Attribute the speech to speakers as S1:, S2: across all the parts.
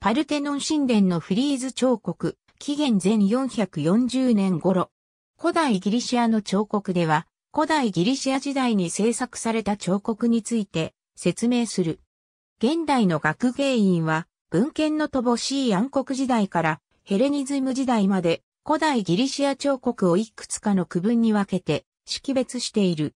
S1: パルテノン神殿のフリーズ彫刻、紀元前440年頃。古代ギリシアの彫刻では、古代ギリシア時代に制作された彫刻について説明する。現代の学芸員は、文献の乏しい暗黒時代からヘレニズム時代まで古代ギリシア彫刻をいくつかの区分に分けて識別している。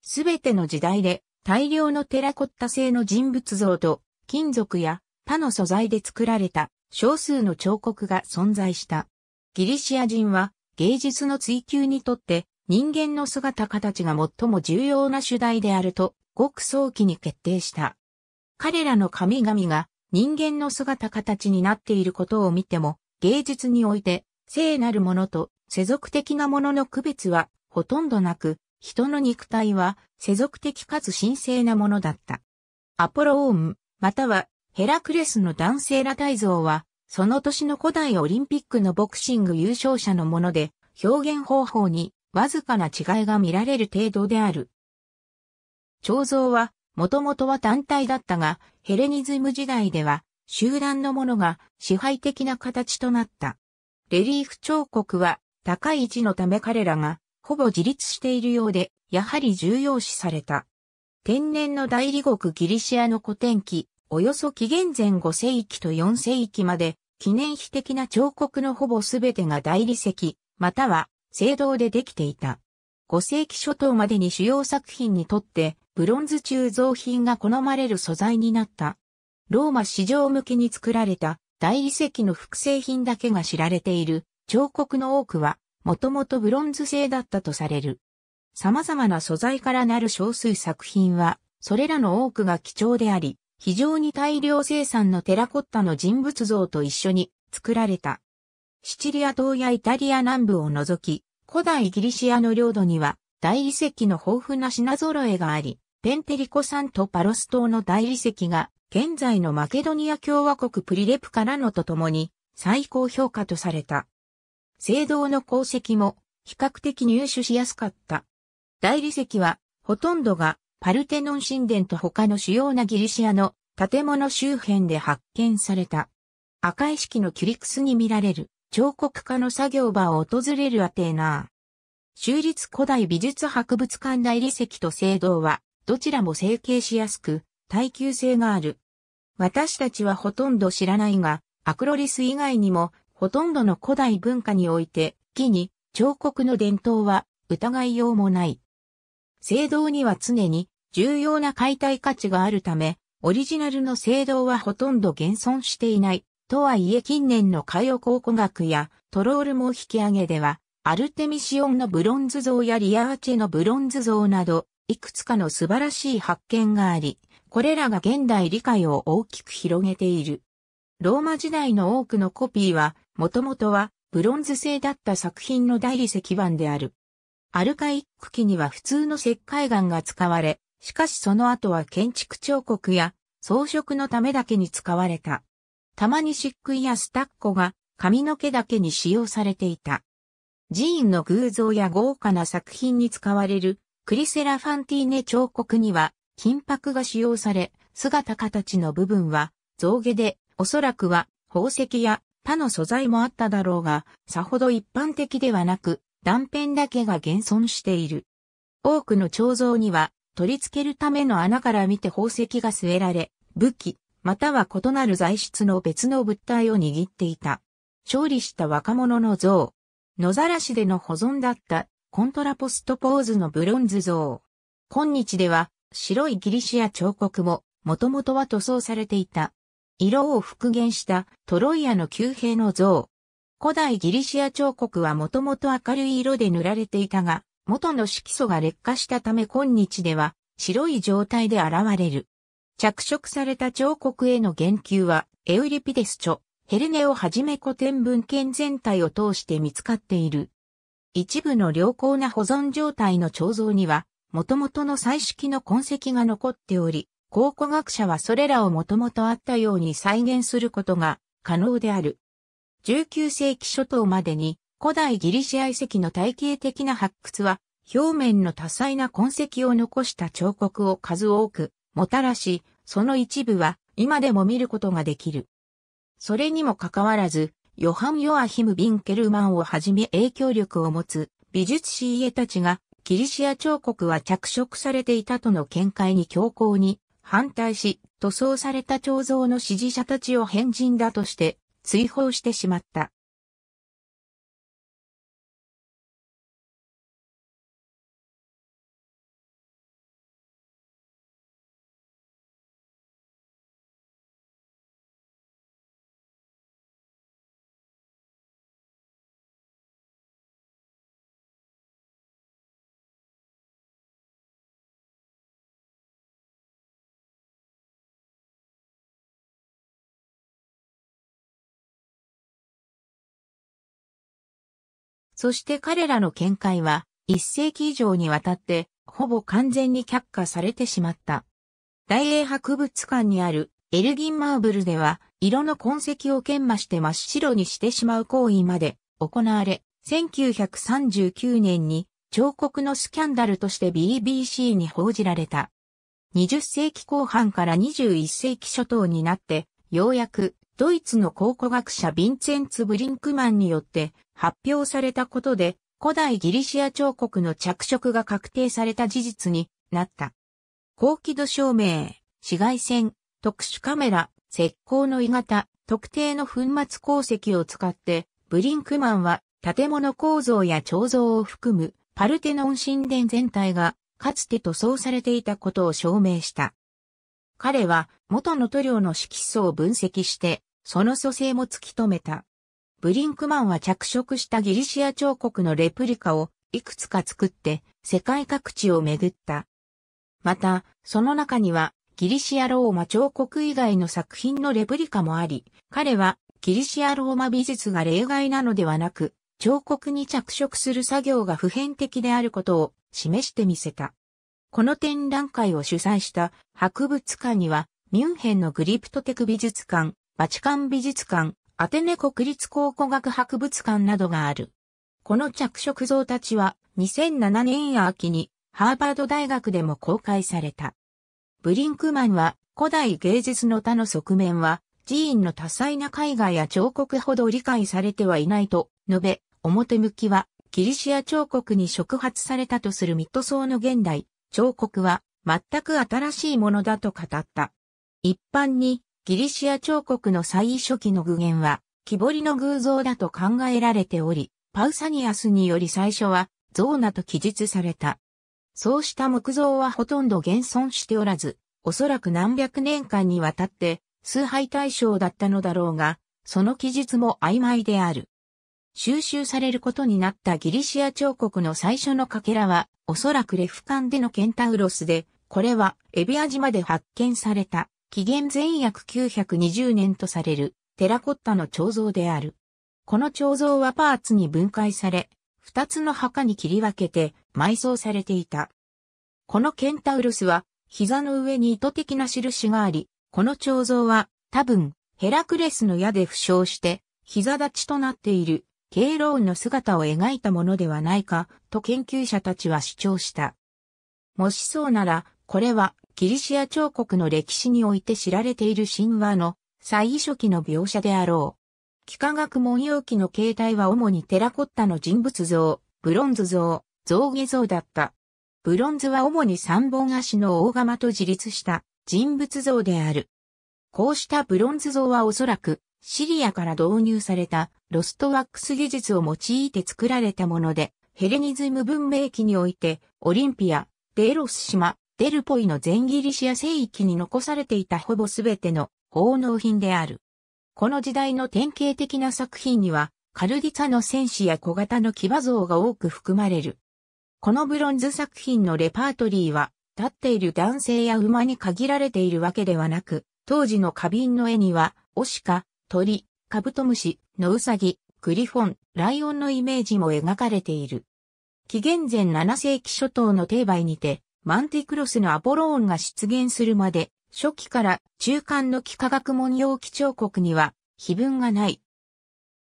S1: すべての時代で大量のテラコッタ製の人物像と金属や他の素材で作られた少数の彫刻が存在した。ギリシア人は芸術の追求にとって人間の姿形が最も重要な主題であるとごく早期に決定した。彼らの神々が人間の姿形になっていることを見ても芸術において聖なるものと世俗的なものの区別はほとんどなく人の肉体は世俗的かつ神聖なものだった。アポロオウムまたはヘラクレスの男性裸体像は、その年の古代オリンピックのボクシング優勝者のもので、表現方法にわずかな違いが見られる程度である。彫像は、もともとは単体だったが、ヘレニズム時代では、集団のものが支配的な形となった。レリーフ彫刻は、高い位置のため彼らが、ほぼ自立しているようで、やはり重要視された。天然の大理国ギリシアの古典記、およそ紀元前5世紀と4世紀まで、記念碑的な彫刻のほぼすべてが大理石、または青銅でできていた。5世紀初頭までに主要作品にとって、ブロンズ鋳造品が好まれる素材になった。ローマ市場向けに作られた大理石の複製品だけが知られている彫刻の多くは、もともとブロンズ製だったとされる。様々な素材からなる少数作品は、それらの多くが貴重であり、非常に大量生産のテラコッタの人物像と一緒に作られた。シチリア島やイタリア南部を除き、古代ギリシアの領土には大理石の豊富な品揃えがあり、ペンテリコ山とパロス島の大理石が現在のマケドニア共和国プリレプカラノとともに最高評価とされた。青銅の鉱石も比較的入手しやすかった。大理石はほとんどがパルテノン神殿と他の主要なギリシアの建物周辺で発見された。赤い式のキュリクスに見られる彫刻家の作業場を訪れるアテーナー。州立古代美術博物館大理石と聖堂はどちらも成形しやすく耐久性がある。私たちはほとんど知らないが、アクロリス以外にもほとんどの古代文化において木に彫刻の伝統は疑いようもない。聖堂には常に重要な解体価値があるため、オリジナルの聖堂はほとんど現存していない。とはいえ近年の海洋考古学やトロールも引き上げでは、アルテミシオンのブロンズ像やリアーチェのブロンズ像など、いくつかの素晴らしい発見があり、これらが現代理解を大きく広げている。ローマ時代の多くのコピーは、もともとはブロンズ製だった作品の大理石版である。アルカイック期には普通の石灰岩が使われ、しかしその後は建築彫刻や装飾のためだけに使われた。たまに漆喰やスタッコが髪の毛だけに使用されていた。寺院の偶像や豪華な作品に使われるクリセラファンティーネ彫刻には金箔が使用され、姿形の部分は象牙で、おそらくは宝石や他の素材もあっただろうが、さほど一般的ではなく、断片だけが現存している。多くの彫像には取り付けるための穴から見て宝石が据えられ、武器、または異なる材質の別の物体を握っていた。勝利した若者の像。野ざらしでの保存だったコントラポストポーズのブロンズ像。今日では白いギリシア彫刻ももともとは塗装されていた。色を復元したトロイアの旧兵の像。古代ギリシア彫刻はもともと明るい色で塗られていたが、元の色素が劣化したため今日では白い状態で現れる。着色された彫刻への言及は、エウリピデス著、ヘルネをはじめ古典文献全体を通して見つかっている。一部の良好な保存状態の彫像には、元々の彩色の痕跡が残っており、考古学者はそれらを元々あったように再現することが可能である。19世紀初頭までに古代ギリシア遺跡の体系的な発掘は、表面の多彩な痕跡を残した彫刻を数多くもたらし、その一部は今でも見ることができる。それにもかかわらず、ヨハン・ヨアヒム・ビンケルマンをはじめ影響力を持つ美術師家たちが、ギリシア彫刻は着色されていたとの見解に強硬に反対し、塗装された彫像の支持者たちを変人だとして追放してしまった。そして彼らの見解は、一世紀以上にわたって、ほぼ完全に却下されてしまった。大英博物館にあるエルギンマーブルでは、色の痕跡を研磨して真っ白にしてしまう行為まで行われ、1939年に彫刻のスキャンダルとして BBC に報じられた。20世紀後半から21世紀初頭になって、ようやくドイツの考古学者ヴィンツェンツ・ブリンクマンによって発表されたことで、古代ギリシア彫刻の着色が確定された事実になった。高輝度照明、紫外線、特殊カメラ、石膏の鋳型、特定の粉末鉱石を使って、ブリンクマンは建物構造や彫像を含むパルテノン神殿全体がかつて塗装されていたことを証明した。彼は元の塗料の色素を分析して、その組成も突き止めた。ブリンクマンは着色したギリシア彫刻のレプリカをいくつか作って世界各地を巡った。また、その中にはギリシアローマ彫刻以外の作品のレプリカもあり、彼はギリシアローマ美術が例外なのではなく、彫刻に着色する作業が普遍的であることを示してみせた。この展覧会を主催した博物館には、ミュンヘンのグリプトテク美術館、バチカン美術館、アテネ国立考古学博物館などがある。この着色像たちは2007年秋にハーバード大学でも公開された。ブリンクマンは古代芸術の他の側面は寺院の多彩な絵画や彫刻ほど理解されてはいないと述べ、表向きはギリシア彫刻に触発されたとするミッドソーの現代、彫刻は全く新しいものだと語った。一般にギリシア彫刻の最初期の具現は、木彫りの偶像だと考えられており、パウサニアスにより最初は、像なと記述された。そうした木像はほとんど現存しておらず、おそらく何百年間にわたって、崇拝対象だったのだろうが、その記述も曖昧である。収集されることになったギリシア彫刻の最初のかけらは、おそらくレフンでのケンタウロスで、これはエビア島で発見された紀元前約920年とされるテラコッタの彫像である。この彫像はパーツに分解され、二つの墓に切り分けて埋葬されていた。このケンタウルスは膝の上に意図的な印があり、この彫像は多分ヘラクレスの矢で負傷して膝立ちとなっているケイローンの姿を描いたものではないかと研究者たちは主張した。もしそうなら、これはギリシア彫刻の歴史において知られている神話の最初期の描写であろう。幾何学文様記の形態は主にテラコッタの人物像、ブロンズ像、象牙像だった。ブロンズは主に三本足の大釜と自立した人物像である。こうしたブロンズ像はおそらくシリアから導入されたロストワックス技術を用いて作られたもので、ヘレニズム文明期においてオリンピア、デーロス島、デルポイの全ギリシア聖域に残されていたほぼすべての奉納品である。この時代の典型的な作品には、カルディツァの戦士や小型の騎馬像が多く含まれる。このブロンズ作品のレパートリーは、立っている男性や馬に限られているわけではなく、当時の花瓶の絵には、オシカ、鳥、カブトムシ、ノウサギ、グリフォン、ライオンのイメージも描かれている。紀元前7世紀初頭の定売にて、マンティクロスのアポローンが出現するまで、初期から中間の幾何学文様基彫刻には、碑文がない。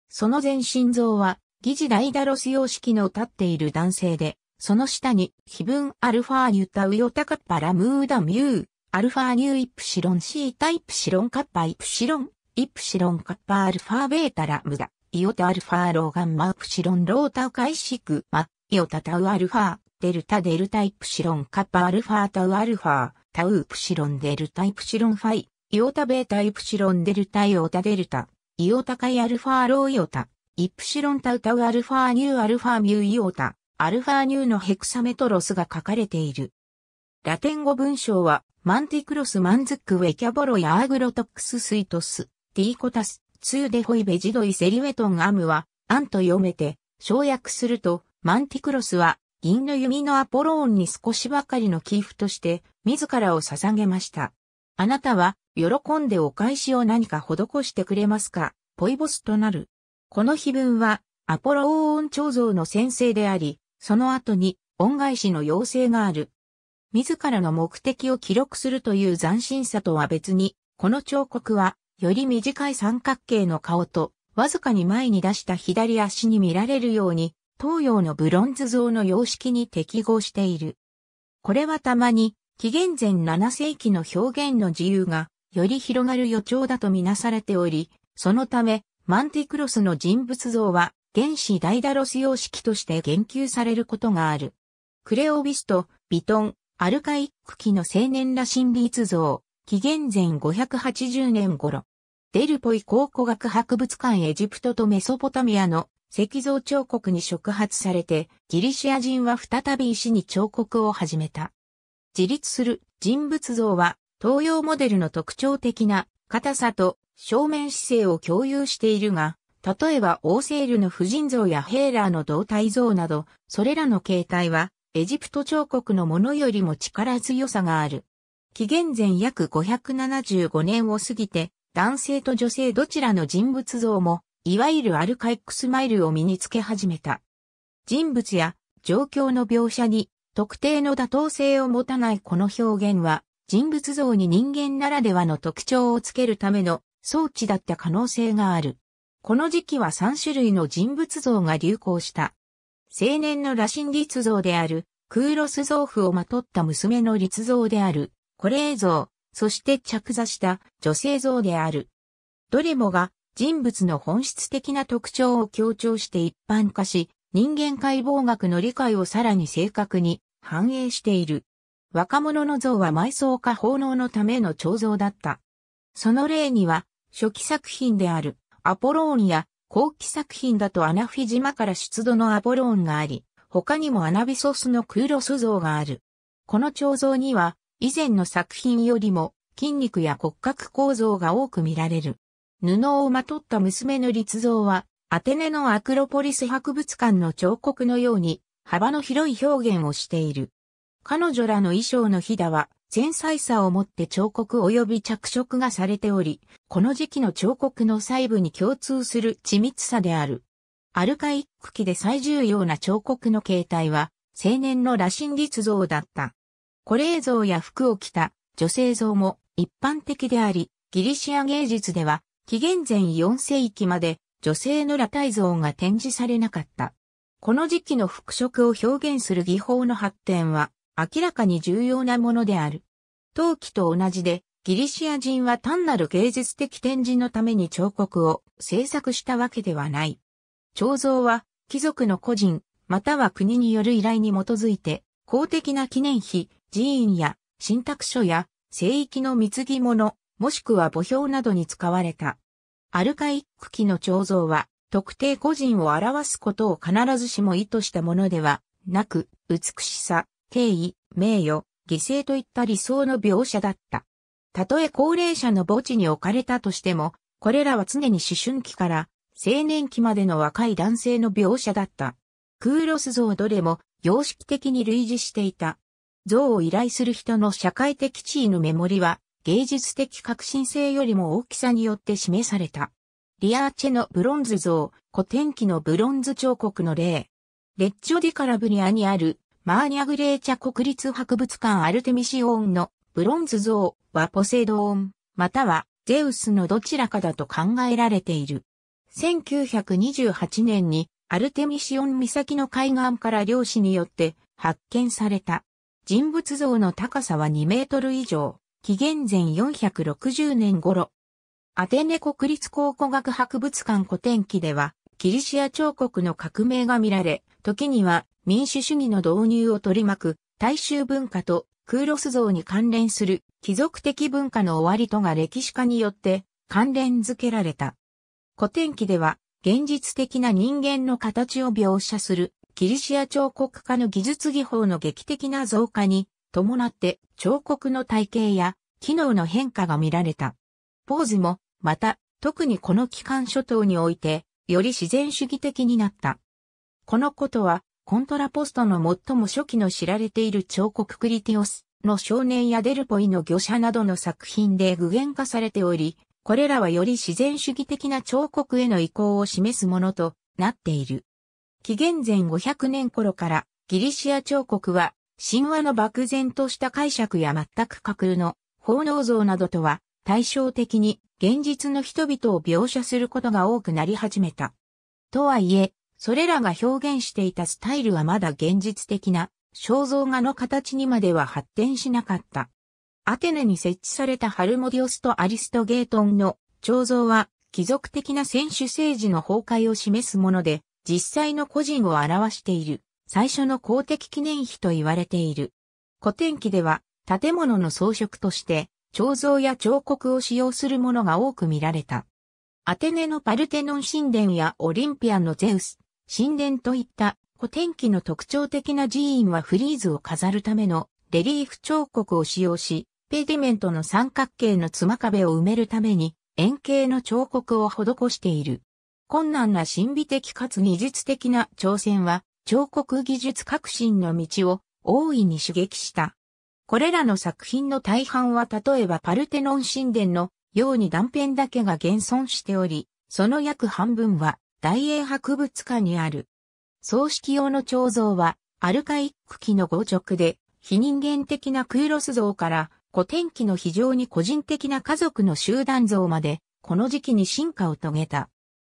S1: その前身像は、疑似ダイダロス様式の立っている男性で、その下に、碑文アルファニュタウヨタカッパラムーダミュー、アルファニューイプシロンシータイプシロンカッパイプシロン、イプシロンカッパアルファベータラムダ、イオタアルファローガンマープシロンロータウカイシクマ、イオタタウアルファ、デルタデルタイプシロンカッパアルファタウアルファタウプシロンデルタイプシロンファイイオタベータイプシロンデルタイオタデルタイオタカイアルファローイオタイプシロンタウタウアルファニューアルファミューイオタアルファニューのヘクサメトロスが書かれている。ラテン語文章はマンティクロスマンズックウェキャボロやアーグロトックススイトスティーコタスツーデホイベジドイセリウェトンアムはアンと読めて省略するとマンティクロスは銀の弓のアポローンに少しばかりの寄付として、自らを捧げました。あなたは、喜んでお返しを何か施してくれますか、ポイボスとなる。この碑文は、アポローン彫像の先生であり、その後に、恩返しの要請がある。自らの目的を記録するという斬新さとは別に、この彫刻は、より短い三角形の顔と、わずかに前に出した左足に見られるように、東洋のブロンズ像の様式に適合している。これはたまに、紀元前7世紀の表現の自由が、より広がる予兆だとみなされており、そのため、マンティクロスの人物像は、原始ダイダロス様式として言及されることがある。クレオビスト、ビトン、アルカイック期の青年羅針律像、紀元前580年頃。デルポイ考古学博物館エジプトとメソポタミアの石像彫刻に触発されて、ギリシア人は再び石に彫刻を始めた。自立する人物像は、東洋モデルの特徴的な硬さと正面姿勢を共有しているが、例えばオーセールの婦人像やヘーラーの胴体像など、それらの形態は、エジプト彫刻のものよりも力強さがある。紀元前約575年を過ぎて、男性と女性どちらの人物像もいわゆるアルカイックスマイルを身につけ始めた。人物や状況の描写に特定の妥当性を持たないこの表現は人物像に人間ならではの特徴をつけるための装置だった可能性がある。この時期は3種類の人物像が流行した。青年の羅針立像である、クーロス像符をまとった娘の立像である、コレー像、そして着座した女性像である。どれもが人物の本質的な特徴を強調して一般化し、人間解剖学の理解をさらに正確に反映している。若者の像は埋葬か奉納のための彫像だった。その例には、初期作品であるアポローンや後期作品だとアナフィ島から出土のアポローンがあり、他にもアナビソスのクーロス像がある。この彫像には、以前の作品よりも筋肉や骨格構造が多く見られる。布をまとった娘の立像は、アテネのアクロポリス博物館の彫刻のように、幅の広い表現をしている。彼女らの衣装のひだは、繊細さをもって彫刻及び着色がされており、この時期の彫刻の細部に共通する緻密さである。アルカイック期で最重要な彫刻の形態は、青年の羅針立像だった。古霊像や服を着た女性像も一般的であり、ギリシア芸術では紀元前4世紀まで女性の裸体像が展示されなかった。この時期の服飾を表現する技法の発展は明らかに重要なものである。陶器と同じでギリシア人は単なる芸術的展示のために彫刻を制作したわけではない。彫像は貴族の個人または国による依頼に基づいて公的な記念碑、寺院や信託書や聖域の貢ぎ物、もしくは墓標などに使われた。アルカイック期の彫像は、特定個人を表すことを必ずしも意図したものではなく、美しさ、敬意、名誉、犠牲といった理想の描写だった。たとえ高齢者の墓地に置かれたとしても、これらは常に思春期から青年期までの若い男性の描写だった。クーロス像どれも様式的に類似していた。像を依頼する人の社会的地位のメモリは芸術的革新性よりも大きさによって示された。リアーチェのブロンズ像、古典期のブロンズ彫刻の例。レッジョディカラブリアにあるマーニャグレーチャ国立博物館アルテミシオンのブロンズ像はポセイドーン、またはゼウスのどちらかだと考えられている。1928年にアルテミシオン岬の海岸から漁師によって発見された。人物像の高さは2メートル以上。紀元前460年頃、アテネ国立考古学博物館古典記では、キリシア彫刻の革命が見られ、時には民主主義の導入を取り巻く大衆文化とクーロス像に関連する貴族的文化の終わりとが歴史家によって関連づけられた。古典記では現実的な人間の形を描写するキリシア彫刻家の技術技法の劇的な増加に伴って彫刻の体型や機能の変化が見られた。ポーズも、また、特にこの機関諸島において、より自然主義的になった。このことは、コントラポストの最も初期の知られている彫刻クリティオスの少年やデルポイの魚者などの作品で具現化されており、これらはより自然主義的な彫刻への移行を示すものとなっている。紀元前500年頃からギリシア彫刻は神話の漠然とした解釈や全く架空の奉納像などとは対照的に現実の人々を描写することが多くなり始めた。とはいえ、それらが表現していたスタイルはまだ現実的な肖像画の形にまでは発展しなかった。アテネに設置されたハルモディオスとアリストゲートンの彫像は貴族的な選手政治の崩壊を示すもので実際の個人を表している。最初の公的記念碑と言われている。古典記では建物の装飾として彫像や彫刻を使用するものが多く見られた。アテネのパルテノン神殿やオリンピアのゼウス、神殿といった古典記の特徴的な寺院はフリーズを飾るためのレリーフ彫刻を使用し、ペディメントの三角形の妻壁を埋めるために円形の彫刻を施している。困難な神秘的かつ技術的な挑戦は彫刻技術革新の道を大いに刺激した。これらの作品の大半は例えばパルテノン神殿のように断片だけが現存しており、その約半分は大英博物館にある。葬式用の彫像はアルカイック期の語直で非人間的なクイロス像から古典期の非常に個人的な家族の集団像までこの時期に進化を遂げた。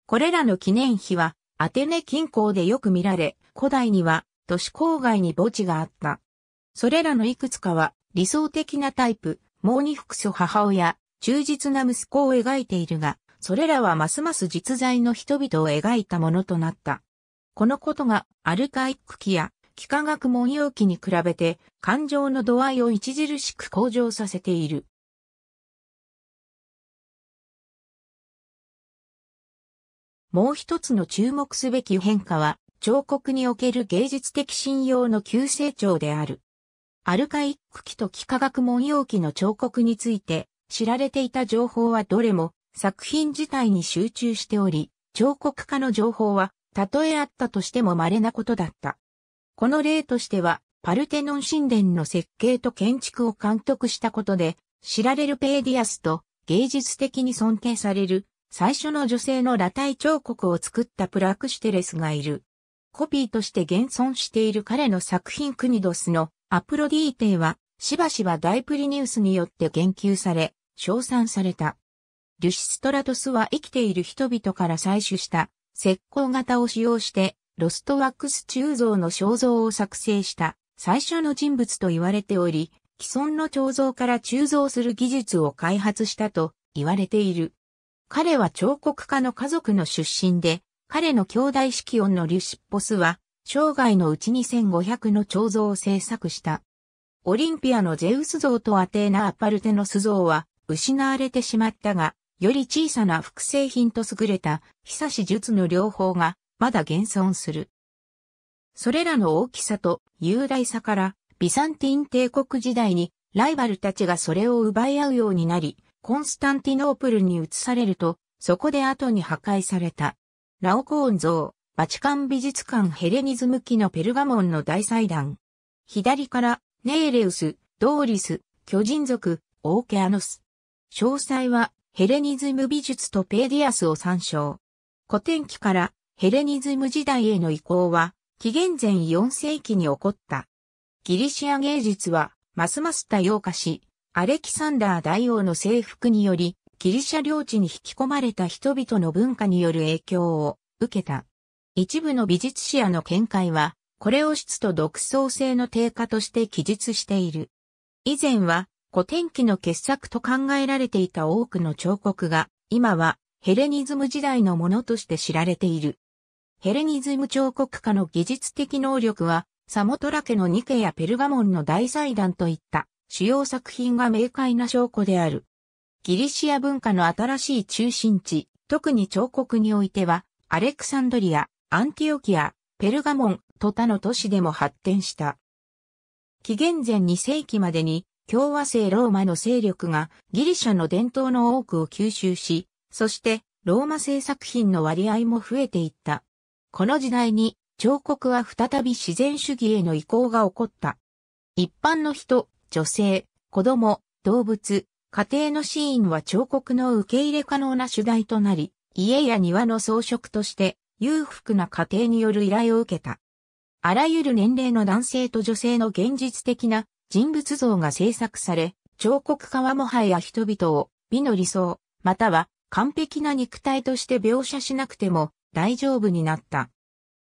S1: これらの記念碑はアテネ近郊でよく見られ、古代には都市郊外に墓地があった。それらのいくつかは理想的なタイプ、盲に服す母親、忠実な息子を描いているが、それらはますます実在の人々を描いたものとなった。このことがアルカイック期や幾何学文様期に比べて感情の度合いを著しく向上させている。もう一つの注目すべき変化は彫刻における芸術的信用の急成長である。アルカイック期と幾何学文様期の彫刻について知られていた情報はどれも作品自体に集中しており、彫刻家の情報はたとえあったとしても稀なことだった。この例としては、パルテノン神殿の設計と建築を監督したことで、知られるペーディアスと芸術的に尊敬される最初の女性の裸体彫刻を作ったプラクシテレスがいる。コピーとして現存している彼の作品クニドスのアプロディーテは、しばしばダイプリニウスによって言及され、称賛された。リュシストラトスは生きている人々から採取した石膏型を使用して、ロストワックス鋳造の肖像を作成した最初の人物と言われており、既存の彫像から鋳造する技術を開発したと言われている。彼は彫刻家の家族の出身で、彼の兄弟子音のリュシッポスは、生涯のうち2 5 0 0の彫像を制作した。オリンピアのゼウス像とアテーナ・アパルテノス像は失われてしまったが、より小さな複製品と優れた久し術の両方がまだ現存する。それらの大きさと雄大さからビサンティン帝国時代にライバルたちがそれを奪い合うようになり、コンスタンティノープルに移されると、そこで後に破壊された。ラオコーン像、バチカン美術館ヘレニズム期のペルガモンの大祭壇。左から、ネーレウス、ドーリス、巨人族、オーケアノス。詳細は、ヘレニズム美術とペーディアスを参照。古典期からヘレニズム時代への移行は、紀元前4世紀に起こった。ギリシア芸術は、ますます多様化し、アレキサンダー大王の征服により、ギリシャ領地に引き込まれた人々の文化による影響を受けた。一部の美術史家の見解は、これを質と独創性の低下として記述している。以前は古典期の傑作と考えられていた多くの彫刻が、今はヘレニズム時代のものとして知られている。ヘレニズム彫刻家の技術的能力は、サモトラ家のニケやペルガモンの大祭壇といった主要作品が明快な証拠である。ギリシア文化の新しい中心地、特に彫刻においては、アレクサンドリア、アンティオキア、ペルガモンと他の都市でも発展した。紀元前2世紀までに、共和制ローマの勢力がギリシャの伝統の多くを吸収し、そしてローマ製作品の割合も増えていった。この時代に彫刻は再び自然主義への移行が起こった。一般の人、女性、子供、動物、家庭のシーンは彫刻の受け入れ可能な主題となり、家や庭の装飾として裕福な家庭による依頼を受けた。あらゆる年齢の男性と女性の現実的な人物像が制作され、彫刻家はもはや人々を美の理想、または完璧な肉体として描写しなくても大丈夫になった。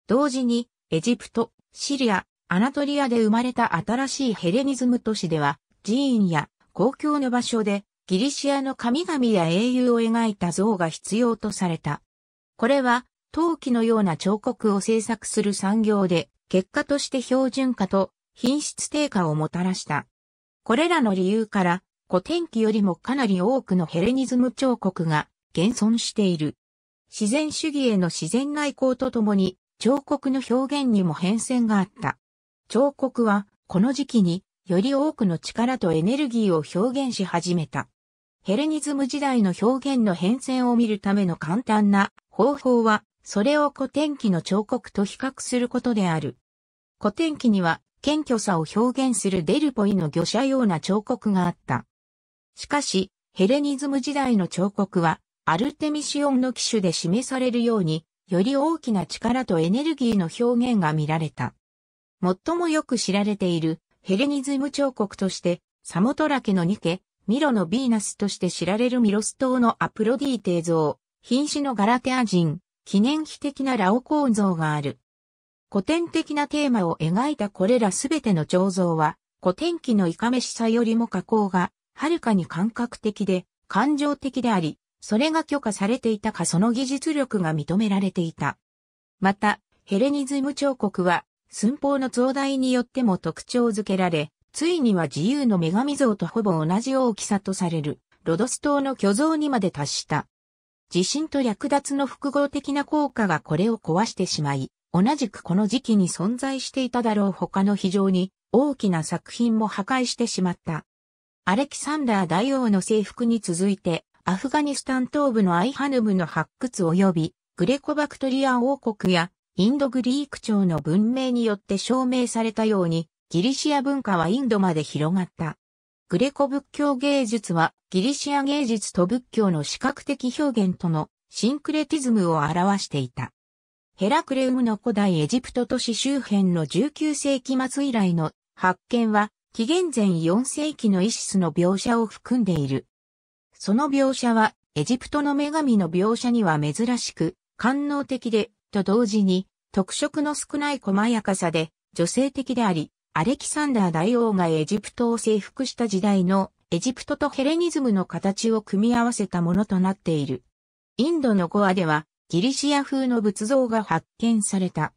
S1: 同時に、エジプト、シリア、アナトリアで生まれた新しいヘレニズム都市では、寺院や公共の場所でギリシアの神々や英雄を描いた像が必要とされた。これは陶器のような彫刻を制作する産業で結果として標準化と品質低下をもたらした。これらの理由から古典期よりもかなり多くのヘレニズム彫刻が現存している。自然主義への自然内向とともに彫刻の表現にも変遷があった。彫刻はこの時期により多くの力とエネルギーを表現し始めた。ヘレニズム時代の表現の変遷を見るための簡単な方法は、それを古典記の彫刻と比較することである。古典記には、謙虚さを表現するデルポイの魚者ような彫刻があった。しかし、ヘレニズム時代の彫刻は、アルテミシオンの機種で示されるように、より大きな力とエネルギーの表現が見られた。最もよく知られているヘレニズム彫刻として、サモトラケのニケ、ミロのヴィーナスとして知られるミロス島のアプロディーテ像、品種のガラテア人、記念碑的なラオコー像がある。古典的なテーマを描いたこれらすべての彫像は、古典期のいかめしさよりも加工が、はるかに感覚的で、感情的であり、それが許可されていたかその技術力が認められていた。また、ヘレニズム彫刻は、寸法の増大によっても特徴づけられ、ついには自由の女神像とほぼ同じ大きさとされる、ロドス島の巨像にまで達した。地震と略奪の複合的な効果がこれを壊してしまい、同じくこの時期に存在していただろう他の非常に大きな作品も破壊してしまった。アレキサンダー大王の征服に続いて、アフガニスタン東部のアイハヌムの発掘及び、グレコバクトリア王国やインドグリーク朝の文明によって証明されたように、ギリシア文化はインドまで広がった。グレコ仏教芸術はギリシア芸術と仏教の視覚的表現とのシンクレティズムを表していた。ヘラクレウムの古代エジプト都市周辺の19世紀末以来の発見は紀元前4世紀のイシスの描写を含んでいる。その描写はエジプトの女神の描写には珍しく、官能的で、と同時に特色の少ない細やかさで女性的であり、アレキサンダー大王がエジプトを征服した時代のエジプトとヘレニズムの形を組み合わせたものとなっている。インドのゴアではギリシア風の仏像が発見された。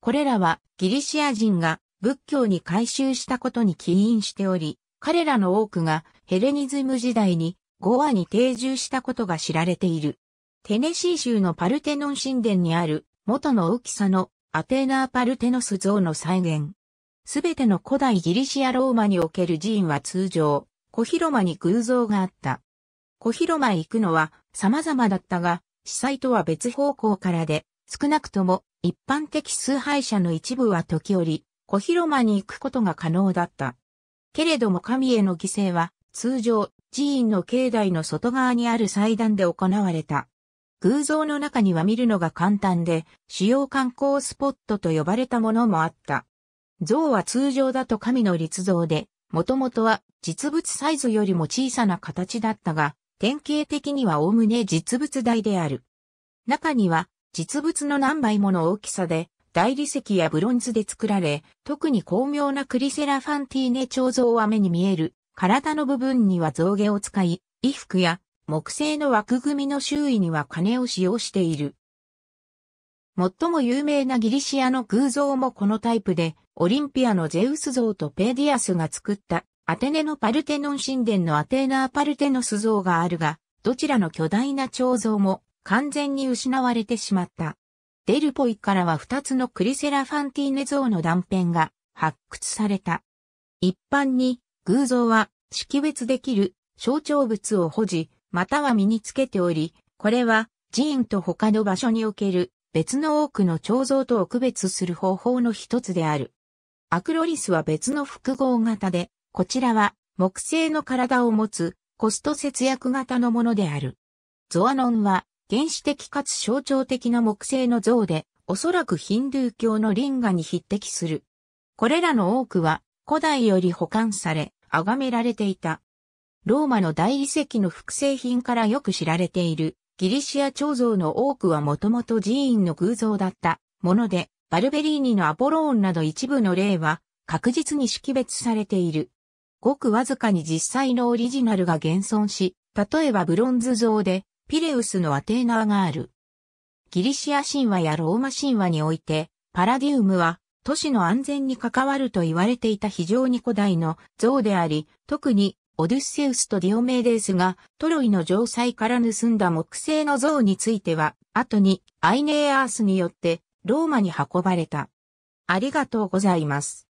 S1: これらはギリシア人が仏教に改宗したことに起因しており、彼らの多くがヘレニズム時代にゴアに定住したことが知られている。テネシー州のパルテノン神殿にある元の大きさのアテーナーパルテノス像の再現。すべての古代ギリシアローマにおける寺院は通常、小広間に偶像があった。小広間へ行くのは様々だったが、司祭とは別方向からで、少なくとも一般的崇拝者の一部は時折、小広間に行くことが可能だった。けれども神への犠牲は、通常、寺院の境内の外側にある祭壇で行われた。偶像の中には見るのが簡単で、主要観光スポットと呼ばれたものもあった。像は通常だと神の立像で、もともとは実物サイズよりも小さな形だったが、典型的にはおおむね実物大である。中には実物の何倍もの大きさで、大理石やブロンズで作られ、特に巧妙なクリセラファンティーネ彫像は目に見える、体の部分には象牙を使い、衣服や木製の枠組みの周囲には金を使用している。最も有名なギリシアの偶像もこのタイプで、オリンピアのゼウス像とペーディアスが作ったアテネのパルテノン神殿のアテーナーパルテノス像があるが、どちらの巨大な彫像も完全に失われてしまった。デルポイからは2つのクリセラファンティーネ像の断片が発掘された。一般に偶像は識別できる象徴物を保持、または身につけており、これは寺院と他の場所における別の多くの彫像とを区別する方法の一つである。アクロリスは別の複合型で、こちらは木製の体を持つコスト節約型のものである。ゾアノンは原始的かつ象徴的な木製の像で、おそらくヒンドゥー教のリンガに匹敵する。これらの多くは古代より保管され、崇められていた。ローマの大理石の複製品からよく知られている、ギリシア彫像の多くはもともと寺院の偶像だったもので、バルベリーニのアポローンなど一部の例は確実に識別されている。ごくわずかに実際のオリジナルが現存し、例えばブロンズ像でピレウスのアテーナーがある。ギリシア神話やローマ神話において、パラディウムは都市の安全に関わると言われていた非常に古代の像であり、特にオデュッセウスとディオメーデースがトロイの城塞から盗んだ木製の像については、後にアイネーアースによってローマに運ばれた。ありがとうございます。